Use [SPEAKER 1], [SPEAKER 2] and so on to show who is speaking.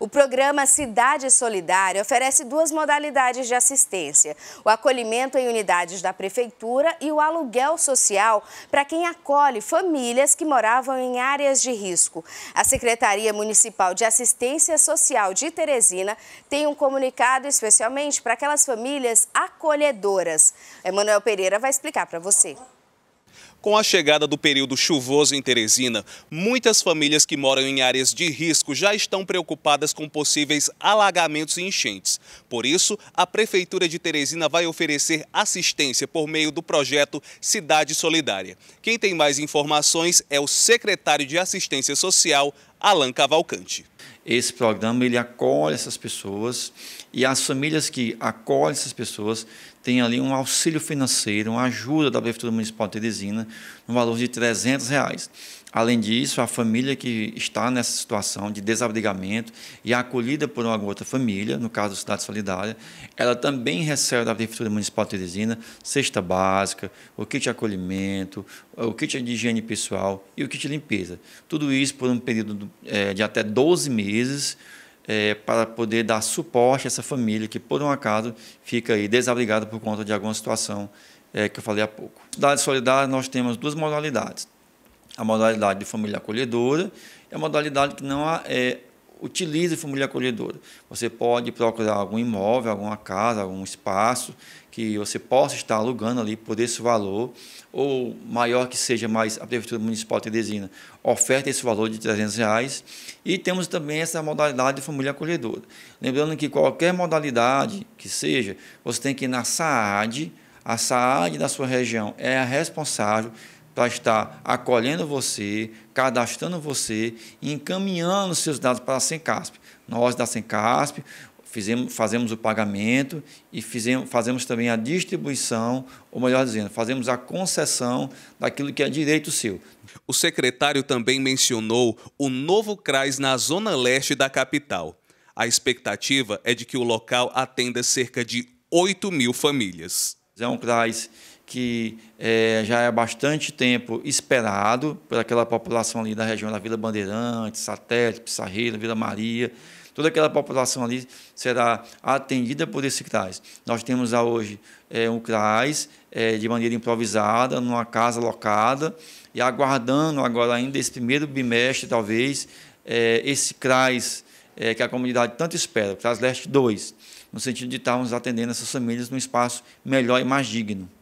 [SPEAKER 1] O programa Cidade Solidária oferece duas modalidades de assistência: o acolhimento em unidades da prefeitura e o aluguel social para quem acolhe famílias que moravam em áreas de risco. A Secretaria Municipal de Assistência Social de Teresina tem um comunicado especialmente para aquelas famílias acolhedoras. Emanuel Pereira vai explicar para você.
[SPEAKER 2] Com a chegada do período chuvoso em Teresina, muitas famílias que moram em áreas de risco já estão preocupadas com possíveis alagamentos e enchentes. Por isso, a Prefeitura de Teresina vai oferecer assistência por meio do projeto Cidade Solidária. Quem tem mais informações é o secretário de Assistência Social, Alan Cavalcante.
[SPEAKER 3] Esse programa ele acolhe essas pessoas e as famílias que acolhem essas pessoas têm ali um auxílio financeiro, uma ajuda da Prefeitura Municipal de Teresina, no valor de 300 reais. Além disso, a família que está nessa situação de desabrigamento e acolhida por uma outra família, no caso da Cidade Solidária, ela também recebe da Prefeitura Municipal de Teresina cesta básica, o kit de acolhimento, o kit de higiene pessoal e o kit de limpeza. Tudo isso por um período é, de até 12 meses é, para poder dar suporte a essa família que, por um acaso, fica aí desabrigada por conta de alguma situação é, que eu falei há pouco. Cidade solidária, nós temos duas modalidades. A modalidade de família acolhedora e a modalidade que não é utilize família acolhedora. Você pode procurar algum imóvel, alguma casa, algum espaço que você possa estar alugando ali por esse valor, ou maior que seja, mas a Prefeitura Municipal de Teresina oferta esse valor de 300 reais. E temos também essa modalidade de família acolhedora. Lembrando que qualquer modalidade que seja, você tem que ir na SAAD, a SAAD da sua região é a responsável para estar acolhendo você, cadastrando você e encaminhando seus dados para a Sencasp. Nós da Sencasp fizemos, fazemos o pagamento e fizemos, fazemos
[SPEAKER 2] também a distribuição, ou melhor dizendo, fazemos a concessão daquilo que é direito seu. O secretário também mencionou o novo CRAS na zona leste da capital. A expectativa é de que o local atenda cerca de 8 mil famílias. Zé cras que é, já é bastante tempo
[SPEAKER 3] esperado por aquela população ali da região da Vila Bandeirante, Satélite, Pissarreira, Vila Maria, toda aquela população ali será atendida por esse CRAS. Nós temos hoje é, um CRAS é, de maneira improvisada, numa casa locada, e aguardando agora ainda esse primeiro bimestre, talvez, é, esse CRAS é, que a comunidade tanto espera, o Traz Leste 2, no sentido de estarmos atendendo essas famílias num espaço melhor e mais digno.